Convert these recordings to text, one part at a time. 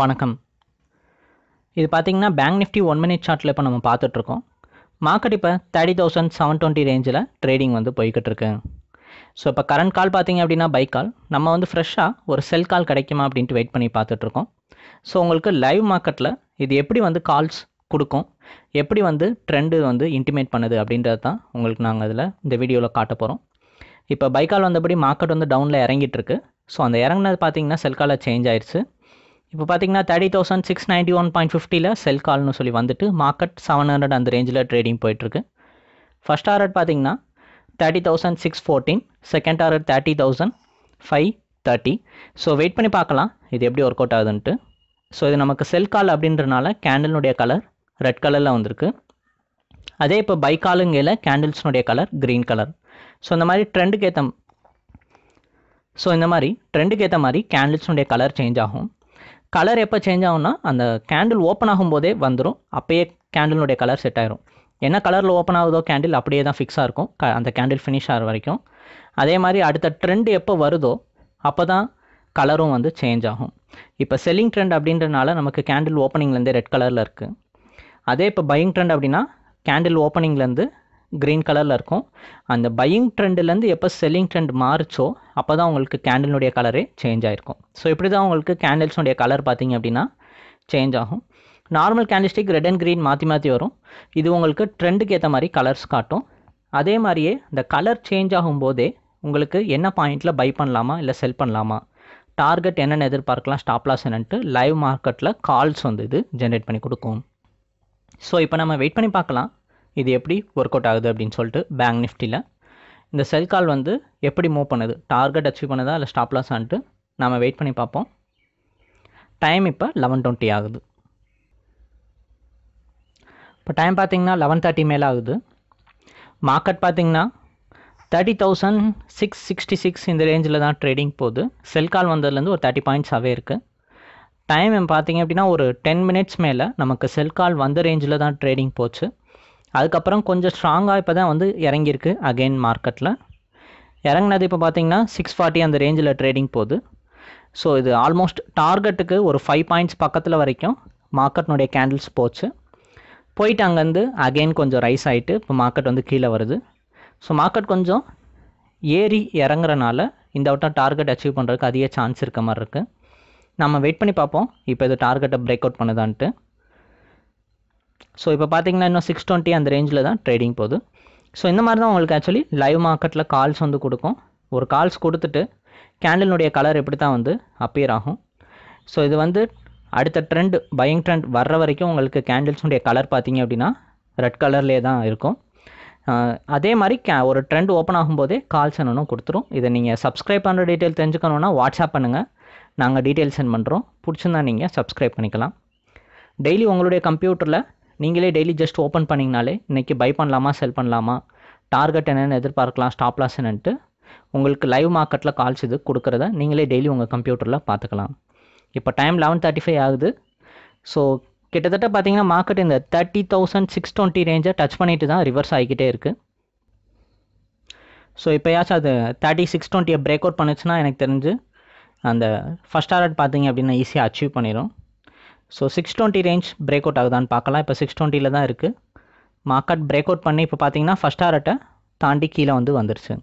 வணக்கம் இது பார்த்திங்கன்னா பேங்க் நிஃப்டி ஒன் மினிட் சார்ட்டில் இப்போ நம்ம பார்த்துட்ருக்கோம் மார்க்கெட் இப்போ தேர்ட்டி தௌசண்ட் செவன் டுவெண்ட்டி ரேஞ்சில் ட்ரேடிங் வந்து போய்கிட்டு இருக்கு ஸோ இப்போ கரண்ட் கால் பார்த்தீங்க அப்படின்னா பைக் கால் நம்ம வந்து ஃப்ரெஷ்ஷாக ஒரு செல் கால் கிடைக்குமா அப்படின்ட்டு வெயிட் பண்ணி பார்த்துட்ருக்கோம் ஸோ உங்களுக்கு லைவ் மார்க்கெட்டில் இது எப்படி வந்து கால்ஸ் கொடுக்கும் எப்படி வந்து ட்ரெண்டு வந்து இன்டிமேட் பண்ணுது அப்படின்றது தான் உங்களுக்கு நாங்கள் இதில் இந்த வீடியோவில் காட்ட போகிறோம் இப்போ பைக்கால் வந்தபடி மார்க்கெட் வந்து டவுனில் இறங்கிட்டு இருக்கு ஸோ அந்த இறங்கினது பார்த்தீங்கன்னா செல்காலில் சேஞ்ச் ஆயிடுச்சு இப்போ பார்த்தீங்கன்னா thirty thousand six ninety one point ஃபிஃப்டியில் செல் கால்னு சொல்லி வந்துட்டு மார்க்கெட் செவன் ஹண்ட்ரட் அந்த ரேஞ்சில் ட்ரேடிங் போயிட்டுருக்கு ஃபஸ்ட் ஆர்டர் பார்த்தீங்கன்னா thirty thousand six fourteen second order thirty thousand five thirty so wait பண்ணி பார்க்கலாம் இது எப்படி ஒர்க் அவுட் ஆகுதுன்ட்டு ஸோ இது நமக்கு செல் கால் அப்படின்றனால கேண்டிலுடைய கலர் ரெட் கலரில் வந்திருக்கு அதே இப்போ பை காலுங்கையில் கேண்டில்ஸ்னுடைய கலர் க்ரீன் கலர் ஸோ இந்த மாதிரி ட்ரெண்டுக்கு ஏற்ற ஸோ இந்த மாதிரி ட்ரெண்டுக்கு ஏற்ற மாதிரி கேண்டில்ஸ்னுடைய கலர் சேஞ்ச் ஆகும் கலர் எப்போ சேஞ்ச் ஆகும்னா அந்த கேண்டில் ஓப்பன் ஆகும்போதே வந்துடும் அப்போயே கேண்டிலுடைய கலர் செட் ஆயிரும் என்ன கலரில் ஓப்பன் ஆகுதோ கேண்டில் அப்படியே தான் ஃபிக்ஸாக இருக்கும் க அந்த கேண்டில் ஃபினிஷ் ஆகிற வரைக்கும் அதே மாதிரி அடுத்த ட்ரெண்ட் எப்போ வருதோ அப்போ தான் கலரும் வந்து சேஞ்ச் ஆகும் இப்போ செல்லிங் ட்ரெண்ட் அப்படின்றனால நமக்கு கேண்டில் ஓப்பனிங்லேருந்தே ரெட் கலரில் இருக்குது அதே இப்போ பையிங் ட்ரெண்ட் அப்படின்னா கேண்டில் ஓப்பனிங்லேருந்து க்ரீன் கலரில் இருக்கும் அந்த பையிங் ட்ரெண்டுலேருந்து எப்போ செல்லிங் ட்ரெண்ட் மாறிச்சோ அப்போ தான் உங்களுக்கு கேண்டிலுடைய கலரே சேஞ்ச் ஆகிருக்கும் ஸோ இப்படி தான் உங்களுக்கு கேண்டில்ஸுடைய கலர் பார்த்திங்க அப்படின்னா சேஞ்ச் ஆகும் normal candlestick red and green மாற்றி மாற்றி வரும் இது உங்களுக்கு ட்ரெண்டுக்கு ஏற்ற மாதிரி கலர்ஸ் காட்டும் அதே மாதிரியே இந்த கலர் சேஞ்ச் ஆகும்போதே உங்களுக்கு என்ன பாயிண்ட்டில் பை பண்ணலாமா இல்லை செல் பண்ணலாமா டார்கெட் என்னென்ன எதிர்பார்க்கலாம் ஸ்டாப் லாஸ் என்னன்ட்டு லைவ் மார்க்கெட்டில் கால்ஸ் வந்து இது ஜென்ரேட் பண்ணி கொடுக்கும் ஸோ இப்போ நம்ம வெயிட் பண்ணி பார்க்கலாம் இது எப்படி ஒர்க் அவுட் ஆகுது அப்படின்னு சொல்லிட்டு பேங்க் நிஃப்டியில் இந்த செல் கால் வந்து எப்படி மூவ் பண்ணுது டார்கெட் அச்சீவ் பண்ணுதா இல்லை ஸ்டாப் லாஸான்ட்டு நம்ம வெயிட் பண்ணி பார்ப்போம் டைம் இப்போ லெவன் டுவெண்ட்டி ஆகுது இப்போ டைம் பார்த்திங்கன்னா லெவன் தேர்ட்டி மேலே ஆகுது மார்க்கெட் பார்த்திங்கன்னா thirty thousand six sixty six இந்த ரேஞ்சில் தான் ட்ரேடிங் போகுது செல் கால் வந்ததுலேருந்து ஒரு தேர்ட்டி பாயிண்ட்ஸாகவே இருக்குது டைம் பார்த்திங்க அப்படின்னா ஒரு டென் மினிட்ஸ் மேலே நமக்கு செல் கால் வந்த ரேஞ்சில் தான் ட்ரேடிங் போச்சு அதுக்கப்புறம் கொஞ்சம் ஸ்ட்ராங்காக இப்போ தான் வந்து இறங்கியிருக்கு அகெயின் மார்க்கெட்டில் இறங்கினது இப்போ பார்த்தீங்கன்னா சிக்ஸ் ஃபார்ட்டி அந்த ரேஞ்சில் ட்ரேடிங் போகுது ஸோ இது ஆல்மோஸ்ட் டார்கெட்டுக்கு ஒரு ஃபைவ் பாயிண்ட்ஸ் பக்கத்தில் வரைக்கும் மார்க்கெட்னுடைய கேண்டில்ஸ் போச்சு போயிட்டு அங்கேருந்து அகெயின் கொஞ்சம் ரைஸ் ஆகிட்டு இப்போ மார்க்கெட் வந்து கீழே வருது ஸோ மார்க்கெட் கொஞ்சம் ஏறி இறங்குறனால இந்த வட்டம் டார்கெட் அச்சீவ் பண்ணுறதுக்கு அதிக சான்ஸ் இருக்க மாதிரி இருக்குது நம்ம வெயிட் பண்ணி பார்ப்போம் இப்போ இது டார்கெட்டை பிரேக் அவுட் பண்ணுதான்ட்டு ஸோ இப்போ பார்த்தீங்கன்னா இன்னும் சிக்ஸ் டுவெண்ட்டி அந்த ரேஞ்சில் தான் ட்ரேடிங் போகுது ஸோ இந்த மாதிரி தான் உங்களுக்கு ஆக்சுவலி லைவ் மார்க்கெட்டில் கால்ஸ் வந்து கொடுக்கும் ஒரு கால்ஸ் கொடுத்துட்டு கேண்டலினுடைய கலர் எப்படி தான் வந்து அப்பியர் ஆகும் ஸோ இது வந்து அடுத்த ட்ரெண்ட் பையிங் ட்ரெண்ட் வர்ற வரைக்கும் உங்களுக்கு கேண்டில்ஸுடைய கலர் பார்த்தீங்க அப்படின்னா ரெட் கலர்லேயே தான் இருக்கும் அதே மாதிரி கே ஒரு ட்ரெண்ட் ஓப்பன் ஆகும்போதே கால்ஸ் என்னன்னு கொடுத்துரும் இதை நீங்கள் சப்ஸ்கிரைப் பண்ணுற டீட்டெயில் தெரிஞ்சுக்கணுன்னா வாட்ஸ்அப் பண்ணுங்கள் நாங்கள் டீட்டெயில் சென்ட் பண்ணுறோம் பிடிச்சிருந்தா நீங்கள் சப்ஸ்கிரைப் பண்ணிக்கலாம் டெய்லி உங்களுடைய கம்ப்யூட்டரில் நீங்களே டெய்லி ஜஸ்ட் ஓப்பன் பண்ணிங்கனாலே இன்றைக்கி பை பண்ணலாமா செல் பண்ணலாமா டார்கெட் என்னென்னு எதிர்பார்க்கலாம் ஸ்டாப் லாஸ் என்னென்ட்டு உங்களுக்கு லைவ் மார்க்கெட்டில் கால்ஸ் இது கொடுக்குறத நீங்களே டெய்லி உங்கள் கம்ப்யூட்டரில் பார்த்துக்கலாம் இப்போ டைம் லெவன் தேர்ட்டி ஃபைவ் ஆகுது ஸோ கிட்டத்தட்ட பார்த்தீங்கன்னா மார்க்கெட் இந்த தேர்ட்டி தௌசண்ட் சிக்ஸ் டுவெண்ட்டி ரேஞ்சை டச் பண்ணிட்டு தான் ரிவர்ஸ் ஆகிக்கிட்டே இருக்குது ஸோ இப்போயாச்சும் அது தேர்ட்டி சிக்ஸ் டுவெண்ட்டியை பிரேக் அவுட் பண்ணுச்சுன்னா எனக்கு தெரிஞ்சு அந்த ஃபஸ்ட் டார்கெட் பார்த்தீங்க அப்படின்னா ஈஸியாக அச்சீவ் பண்ணிடும் so six twenty range break out ஆகுதான்னு பார்க்கலாம் இப்போ சிக்ஸ் டுவெண்ட்டியில் தான் இருக்குது மார்க்கெட் பிரேக் அவுட் பண்ணி இப்போ பார்த்தீங்கன்னா ஃபஸ்ட் ஹார்ட்டை தாண்டி கீழே வந்து வந்துருச்சு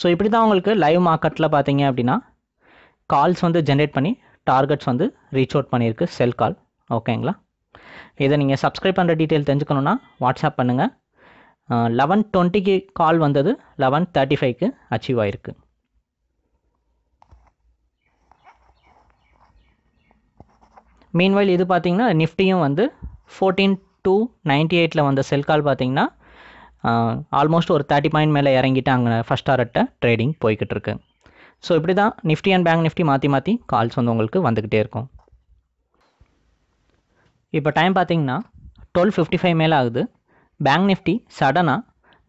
ஸோ இப்படி தான் உங்களுக்கு லைவ் மார்க்கெட்டில் பார்த்தீங்க அப்படின்னா கால்ஸ் வந்து ஜென்ரேட் பண்ணி டார்கெட்ஸ் வந்து ரீச் அவுட் பண்ணியிருக்கு செல் கால் ஓகேங்களா இதை நீங்கள் சப்ஸ்கிரைப் பண்ணுற டீட்டெயில் தெரிஞ்சுக்கணுன்னா வாட்ஸ்அப் பண்ணுங்கள் லெவன் டுவெண்ட்டிக்கு கால் வந்தது லெவன் தேர்ட்டி ஃபைவ்க்கு அச்சீவ் ஆகிருக்கு மீன்வைல் இது பார்த்தீங்கன்னா நிஃப்டியும் வந்து ஃபோர்டீன் டூ நைன்டி எயிட்டில் வந்த செல் கால் பார்த்தீங்கன்னா ஆல்மோஸ்ட் ஒரு தேர்ட்டி பாயிண்ட் மேலே இறங்கிட்டு அங்கே ஃபஸ்ட் ஆர்ட்டை ட்ரேடிங் போய்கிட்டு இருக்கு ஸோ இப்படி தான் நிஃப்டி அண்ட் பேங்க் நிஃப்டி மாற்றி மாற்றி கால்ஸ் வந்து உங்களுக்கு வந்துக்கிட்டே இருக்கும் இப்போ டைம் பார்த்தீங்கன்னா டுவெல் ஃபிஃப்டி ஃபைவ் மேலே ஆகுது பேங்க் நிஃப்டி சடனாக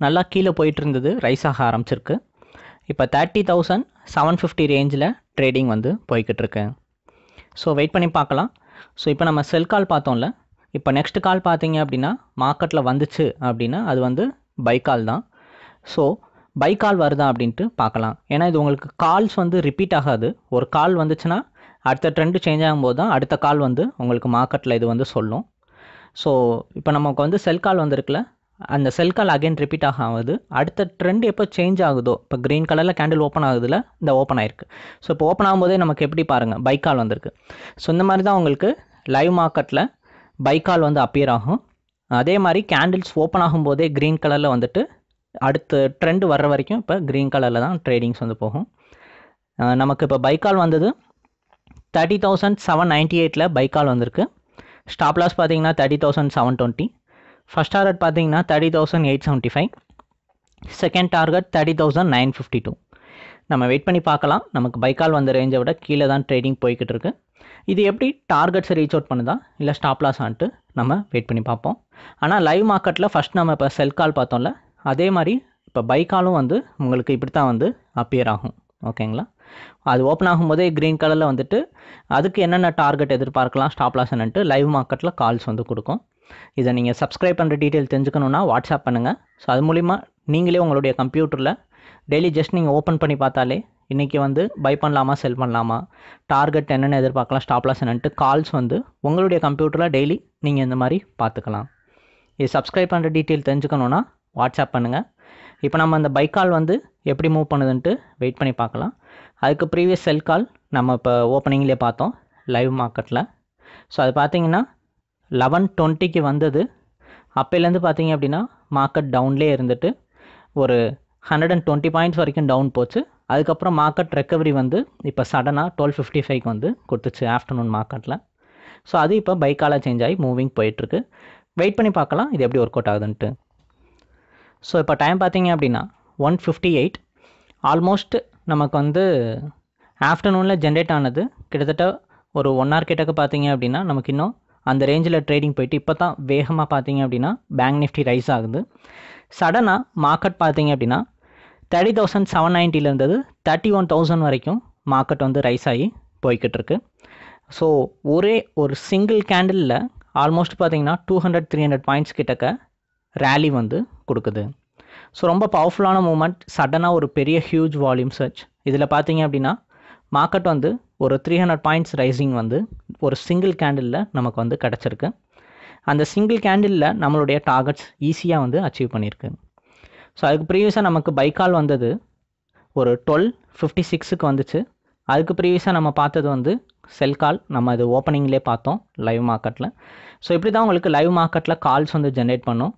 நல்லா கீழே போயிட்டு இருந்தது ரைஸ் ஆக ஆரம்பிச்சிருக்கு இப்போ தேர்ட்டி தௌசண்ட் செவன் ஃபிஃப்டி ரேஞ்சில் ட்ரேடிங் வந்து போய்கிட்டு இருக்கு ஸோ வெயிட் பண்ணி பார்க்கலாம் ஸோ இப்போ நம்ம செல் கால் பார்த்தோம்ல இப்போ நெக்ஸ்ட் கால் பார்த்தீங்க அப்படின்னா மார்க்கெட்டில் வந்துச்சு அப்படின்னா அது வந்து பை கால் தான் ஸோ பை கால் வருதா அப்படின்ட்டு பார்க்கலாம் ஏன்னா இது உங்களுக்கு கால்ஸ் வந்து ரிப்பீட் ஆகாது ஒரு கால் வந்துச்சுன்னா அடுத்த ட்ரெண்டு சேஞ்ச் ஆகும்போது தான் அடுத்த கால் வந்து உங்களுக்கு மார்க்கெட்டில் இது வந்து சொல்லும் ஸோ இப்போ நமக்கு வந்து செல் கால் வந்திருக்குல்ல அந்த செல் கால் அகைன் ரிப்பீட் ஆக ஆகுது அடுத்த ட்ரெண்ட் எப்போ சேஞ்ச் ஆகுதோ இப்போ க்ரீன் கலரில் கேண்டில் ஓப்பன் ஆகுதுல இந்த ஓப்பன் ஆயிருக்கு ஸோ இப்போ ஓப்பன் ஆகும்போதே நமக்கு எப்படி பாருங்கள் பை கால் வந்திருக்கு ஸோ இந்த மாதிரி தான் உங்களுக்கு லைவ் மார்க்கெட்டில் பைக் கால் வந்து அப்பியர் ஆகும் அதே மாதிரி கேண்டில்ஸ் ஓப்பன் ஆகும்போதே க்ரீன் கலரில் வந்துட்டு அடுத்த ட்ரெண்ட் வர்ற வரைக்கும் இப்போ க்ரீன் கலரில் தான் ட்ரேடிங்ஸ் வந்து போகும் நமக்கு இப்போ பைக்கால் வந்தது தேர்ட்டி தௌசண்ட் செவன் நைன்ட்டி எயிட்டில் கால் வந்திருக்கு ஸ்டாப் லாஸ் பார்த்தீங்கன்னா thirty thousand seven twenty first target பார்த்தீங்கன்னா thirty thousand eight seventy five second target thirty thousand nine fifty two நம்ம வெயிட் பண்ணி பார்க்கலாம் நமக்கு பைக்கால் வந்த ரேஞ்சை விட கீழே தான் ட்ரேடிங் போய்கிட்டு இருக்கு இது எப்படி டார்கெட்ஸை ரீச் அவுட் பண்ணுதா இல்லை ஸ்டாப் லாஸ் ஆன்ட்டு நம்ம வெயிட் பண்ணி பார்ப்போம் ஆனால் லைவ் மார்க்கெட்டில் ஃபஸ்ட் நம்ம இப்போ செல் கால் பார்த்தோம்ல அதே மாதிரி இப்போ பைக்காலும் வந்து உங்களுக்கு இப்படி தான் வந்து அப்பியர் ஆகும் ஓகேங்களா அது ஓப்பன் ஆகும்போதே க்ரீன் கலரில் வந்துட்டு அதுக்கு என்னென்ன டார்கெட் எதிர்பார்க்கலாம் ஸ்டாப் லாஸ் என்னன்ட்டு லைவ் மார்க்கெட்டில் கால்ஸ் வந்து கொடுக்கும் இதை நீங்கள் சப்ஸ்கிரைப் பண்ணுற டீட்டெயில் தெரிஞ்சுக்கணுன்னா வாட்ஸ்அப் பண்ணுங்கள் ஸோ அது மூலிமா நீங்களே உங்களுடைய கம்ப்யூட்டரில் டெய்லி ஜஸ்ட் நீங்கள் ஓப்பன் பண்ணி பார்த்தாலே இன்றைக்கி வந்து பை பண்ணலாமா செல் பண்ணலாமா டார்கெட் என்னென்ன எதிர்பார்க்கலாம் ஸ்டாப் லாஸ் என்னன்ட்டு கால்ஸ் வந்து உங்களுடைய கம்ப்யூட்டரில் டெய்லி நீங்கள் இந்த மாதிரி பார்த்துக்கலாம் இது சப்ஸ்கிரைப் பண்ணுற டீட்டெயில் தெரிஞ்சுக்கணுன்னா வாட்ஸ்அப் பண்ணுங்கள் இப்போ நம்ம அந்த பைக் கால் வந்து எப்படி மூவ் பண்ணுதுன்ட்டு வெயிட் பண்ணி பார்க்கலாம் அதுக்கு ப்ரீவியஸ் செல் கால் நம்ம இப்போ ஓப்பனிங்லேயே பார்த்தோம் லைவ் மார்க்கெட்டில் ஸோ அது பார்த்தீங்கன்னா லெவன் டுவெண்ட்டிக்கு வந்தது அப்போலேருந்து பார்த்தீங்க அப்படின்னா மார்க்கெட் டவுன்லேயே இருந்துட்டு ஒரு ஹண்ட்ரட் அண்ட் டுவெண்ட்டி பாயிண்ட்ஸ் வரைக்கும் டவுன் போச்சு அதுக்கப்புறம் மார்க்கெட் ரெக்கவரி வந்து இப்போ சடனாக டுவெல் ஃபிஃப்டி ஃபைவ்க்கு வந்து கொடுத்துச்சு ஆஃப்டர்நூன் மார்க்கெட்டில் ஸோ அது இப்போ பைக்காலாக சேஞ்ச் ஆகி மூவிங் போயிட்டுருக்கு வெயிட் பண்ணி பார்க்கலாம் இது எப்படி ஒர்க் அவுட் ஆகுதுன்ட்டு ஸோ இப்போ டைம் பார்த்தீங்க அப்படின்னா ஒன் ஃபிஃப்டி எயிட் ஆல்மோஸ்ட் நமக்கு வந்து ஆஃப்டர்நூனில் ஜென்ரேட் ஆனது கிட்டத்தட்ட ஒரு ஒன் ஹவர் கிட்டக்கு பார்த்தீங்க அப்படின்னா நமக்கு இன்னும் அந்த ரேஞ்சில் ட்ரேடிங் போயிட்டு இப்போ தான் வேகமாக பார்த்தீங்க அப்படின்னா பேங்க் நிஃப்டி ரைஸ் ஆகுது சடனாக மார்க்கெட் பார்த்தீங்க அப்படின்னா தேர்ட்டி தௌசண்ட் செவன் நைன்ட்டியில் இருந்தது தேர்ட்டி ஒன் தௌசண்ட் வரைக்கும் மார்க்கெட் வந்து ரைஸ் ஆகி போய்கிட்டு இருக்கு ஸோ ஒரே ஒரு சிங்கிள் கேண்டிலில் ஆல்மோஸ்ட் பார்த்தீங்கன்னா two hundred three hundred points கிட்டக்க ரேலி வந்து கொடுக்குது ஸோ ரொம்ப பவர்ஃபுல்லான மூமெண்ட் சடனாக ஒரு பெரிய ஹியூஜ் வால்யூம் சர்ச் இதில் பார்த்தீங்க அப்படின்னா மார்க்கெட் வந்து ஒரு த்ரீ ஹண்ட்ரட் பாயிண்ட்ஸ் ரைசிங் வந்து ஒரு சிங்கிள் கேண்டிலில் நமக்கு வந்து கிடச்சிருக்கு அந்த சிங்கிள் கேண்டிலில் நம்மளுடைய டார்கெட்ஸ் ஈஸியாக வந்து அச்சீவ் பண்ணியிருக்கு ஸோ அதுக்கு ப்ரீவியஸாக நமக்கு பைக்கால் வந்தது ஒரு டுவெல் ஃபிஃப்டி சிக்ஸுக்கு வந்துச்சு அதுக்கு ப்ரீவியஸாக நம்ம பார்த்தது வந்து செல் கால் நம்ம இது ஓப்பனிங்லேயே பார்த்தோம் லைவ் மார்க்கெட்டில் ஸோ இப்படி தான் உங்களுக்கு லைவ் மார்க்கெட்டில் கால்ஸ் வந்து ஜென்ரேட் பண்ணோம்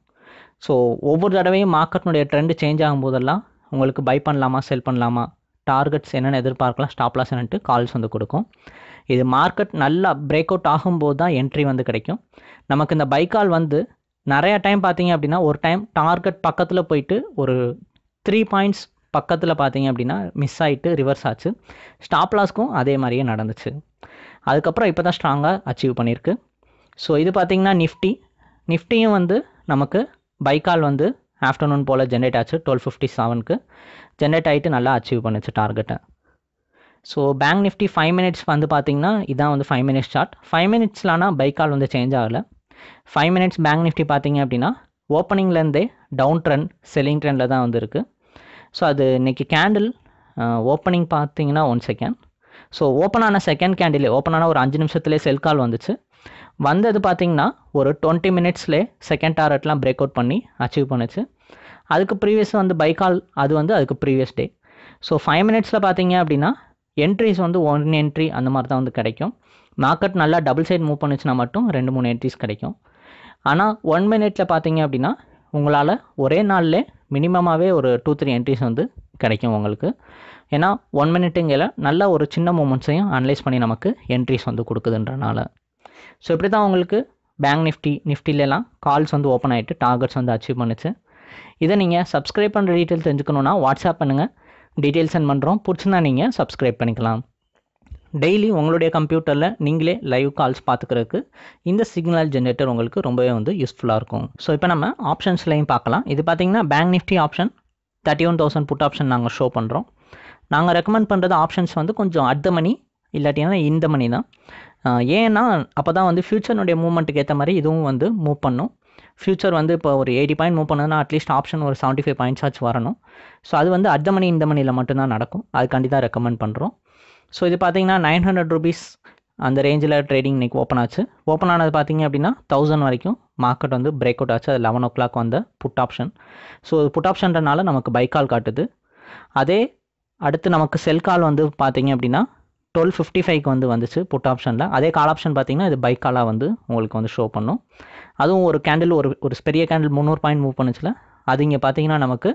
ஸோ ஒவ்வொரு தடவையும் மார்க்கெட்னுடைய ட்ரெண்டு சேஞ்ச் ஆகும்போதெல்லாம் உங்களுக்கு பை பண்ணலாமா செல் பண்ணலாமா டார்கெட்ஸ் என்னென்னு எதிர்பார்க்கலாம் ஸ்டாப்லாஸ் என்னன்ட்டு கால்ஸ் வந்து கொடுக்கும் இது மார்க்கெட் நல்லா பிரேக் அவுட் ஆகும்போது தான் என்ட்ரி வந்து கிடைக்கும் நமக்கு இந்த பை கால் வந்து நிறையா டைம் பார்த்தீங்க அப்படின்னா ஒரு டைம் டார்கெட் பக்கத்தில் போயிட்டு ஒரு த்ரீ பாயிண்ட்ஸ் பக்கத்தில் பார்த்தீங்க அப்படின்னா மிஸ் ஆகிட்டு ரிவர்ஸ் ஆச்சு ஸ்டாப்லாஸ்க்கும் அதே மாதிரியே நடந்துச்சு அதுக்கப்புறம் இப்போ தான் ஸ்ட்ராங்காக அச்சீவ் பண்ணியிருக்கு ஸோ இது பார்த்திங்கன்னா நிஃப்டி நிஃப்டியும் வந்து நமக்கு பைக்கால் வந்து ஆஃப்டர்நூன் போல் ஜென்ரேட் ஆச்சு டுவெல் ஃபிஃப்டி செவனுக்கு ஜென்ரேட் ஆகிட்டு நல்லா அச்சீவ் பண்ணுச்சு டார்கெட்டை so bank nifty five minutes வந்து பார்த்தீங்கன்னா இதான் வந்து ஃபைவ் மினிட்ஸ் சார்ட் ஃபைவ் மினிட்ஸ்லானா பைக்கால் வந்து சேஞ்ச் ஆகலை ஃபைவ் மினிட்ஸ் பேங்க் நிஃப்டி பார்த்தீங்க அப்படின்னா ஓப்பனிங்லேருந்தே டவுன் ட்ரெண்ட் செல்லிங் ட்ரெண்டில் தான் வந்துருக்கு ஸோ அது இன்றைக்கி கேண்டில் ஓப்பனிங் பார்த்தீங்கன்னா ஒன் செகண்ட் ஸோ ஓப்பன் ஆன செகண்ட் கேண்டிலே ஓப்பன் ஆன ஒரு அஞ்சு நிமிஷத்துலேயே செல் கால் வந்துச்சு வந்தது பார்த்திங்கன்னா ஒரு டுவெண்ட்டி மினிட்ஸ்லே செகண்ட் டாரட்லாம் பிரேக் அவுட் பண்ணி அச்சீவ் பண்ணுச்சு அதுக்கு ப்ரீவியஸ் வந்து பைக்கால் அது வந்து அதுக்கு ப்ரீவியஸ் டே ஸோ ஃபைவ் மினிட்ஸில் பார்த்தீங்க அப்படின்னா என்ட்ரிஸ் வந்து ஒன் என்ட்ரி அந்த மாதிரி தான் வந்து கிடைக்கும் மார்க்கெட் நல்லா டபுள் சைட் மூவ் பண்ணுச்சுன்னா மட்டும் ரெண்டு மூணு என்ட்ரிஸ் கிடைக்கும் ஆனால் ஒன் மினிட்ல பார்த்தீங்க அப்படின்னா உங்களால் ஒரே நாளில் மினிமமாகவே ஒரு டூ த்ரீ என்ட்ரிஸ் வந்து கிடைக்கும் உங்களுக்கு ஏன்னா ஒன் மினிட்டுங்கிற நல்ல ஒரு சின்ன மூமெண்ட்ஸையும் அனலைஸ் பண்ணி நமக்கு என்ட்ரிஸ் வந்து கொடுக்குதுன்றனால ஸோ இப்படி தான் உங்களுக்கு பேங்க் நிஃப்டி நிஃப்டிலெலாம் கால்ஸ் வந்து ஓப்பன் ஆகிட்டு டார்கெட்ஸ் வந்து அச்சீவ் பண்ணுச்சு இதை நீங்கள் சப்ஸ்கிரைப் பண்ணுற டீட்டெயில் தெரிஞ்சுக்கணுன்னா வாட்ஸ்அப் பண்ணுங்கள் டீட்டெயில் சென்ட் பண்ணுறோம் பிடிச்சினா நீங்கள் சப்ஸ்கிரைப் பண்ணிக்கலாம் டெய்லி உங்களுடைய கம்ப்யூட்டரில் நீங்களே லைவ் கால்ஸ் பார்த்துக்கிறதுக்கு இந்த சிக்னல் ஜென்ரேட்டர் உங்களுக்கு ரொம்பவே வந்து யூஸ்ஃபுல்லாக இருக்கும் ஸோ இப்போ நம்ம ஆப்ஷன்ஸ்லையும் பார்க்கலாம் இது பார்த்திங்கன்னா bank nifty option thirty one thousand put option நாங்கள் ஷோ பண்ணுறோம் நாங்கள் ரெக்கமெண்ட் பண்ணுறது ஆப்ஷன்ஸ் வந்து கொஞ்சம் அட் மணி இல்லாட்டினா இந்த மணி தான் ஏன்னா அப்போ தான் வந்து ஃப்யூச்சர்னுடைய மூவ்மெண்ட்டுக்கு ஏற்ற மாதிரி இதுவும் வந்து மூவ் பண்ணும் ஃப்யூச்சர் வந்து இப்போ ஒரு எயிட்டி பாயிண்ட் மூவ் பண்ணணும்னா அட்லீஸ்ட் ஆப்ஷன் ஒரு செவன்ட்டி ஃபைவ் பாயிண்ட்ஸ் வரணும் ஸோ அது வந்து அடுத்த மணி இந்த மணியில் மட்டும்தான் நடக்கும் அதுக்காண்டி தான் ரெக்கமெண்ட் பண்ணுறோம் ஸோ இது பார்த்தீங்கன்னா நைன் ஹண்ட்ரட் ருபீஸ் அந்த ரேஞ்சில் ட்ரேடிங் இன்றைக்கி ஓப்பன் ஆச்சு ஓப்பன் ஆனது பார்த்தீங்க அப்படின்னா தௌசண்ட் வரைக்கும் மார்க்கெட் வந்து பிரேக் அவுட் ஆச்சு அது லெவன் ஓ கிளாக் வந்த புட் ஆப்ஷன் ஸோ புட் ஆப்ஷன்றனால நமக்கு பை கால் காட்டுது அதே அடுத்து நமக்கு செல் கால் வந்து பார்த்தீங்க அப்படின்னா டுவெல் ஃபிஃப்டி ஃபைவ்க்கு வந்து வந்துச்சு புட் ஆப்ஷனில் அதே கால் ஆப்ஷன் பார்த்தீங்கன்னா இது பைக் காலாக வந்து உங்களுக்கு வந்து ஷோ பண்ணும் அதுவும் ஒரு கேண்டில் ஒரு ஒரு பெரிய கேண்டில் முந்நூறு பாயிண்ட் மூவ் பண்ணுச்சுல அது இங்கே பார்த்தீங்கன்னா நமக்கு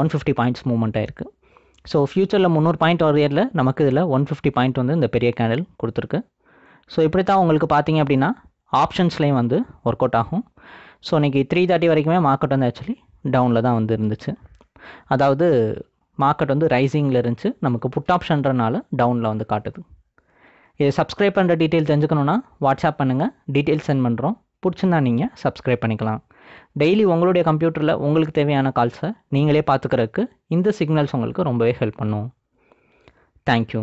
ஒன் ஃபிஃப்டி பாயிண்ட்ஸ் மூவ்மெண்ட் ஆயிருக்கு ஸோ ஃப்யூச்சரில் முந்நூறு பாயிண்ட் ஒரு இயரில் நமக்கு இதில் ஒன் ஃபிஃப்டி பாயிண்ட் வந்து இந்த பெரிய கேண்டில் கொடுத்துருக்கு ஸோ இப்படி தான் உங்களுக்கு பார்த்தீங்க அப்படின்னா ஆப்ஷன்ஸ்லேயும் வந்து ஒர்க் அவுட் ஆகும் ஸோ இன்றைக்கி த்ரீ தேர்ட்டி வரைக்குமே மார்க்கெட் வந்து ஆக்சுவலி டவுனில் தான் வந்து இருந்துச்சு அதாவது மார்க்கெட் வந்து ரைசிங்கில் இருந்துச்சு நமக்கு புட் ஆப்ஷன்றனால டவுனில் வந்து காட்டுது இது சப்ஸ்கிரைப் பண்ணுற டீட்டெயில் தெரிஞ்சுக்கணுன்னா வாட்ஸ்அப் பண்ணுங்கள் டீட்டெயில் சென்ட் பண்ணுறோம் பிடிச்சிருந்தா நீங்கள் சப்ஸ்கிரைப் பண்ணிக்கலாம் டெய்லி உங்களுடைய கம்ப்யூட்டரில் உங்களுக்கு தேவையான கால்ஸை நீங்களே பார்த்துக்கிறதுக்கு இந்த சிக்னல்ஸ் உங்களுக்கு ரொம்பவே ஹெல்ப் பண்ணும் தேங்க்யூ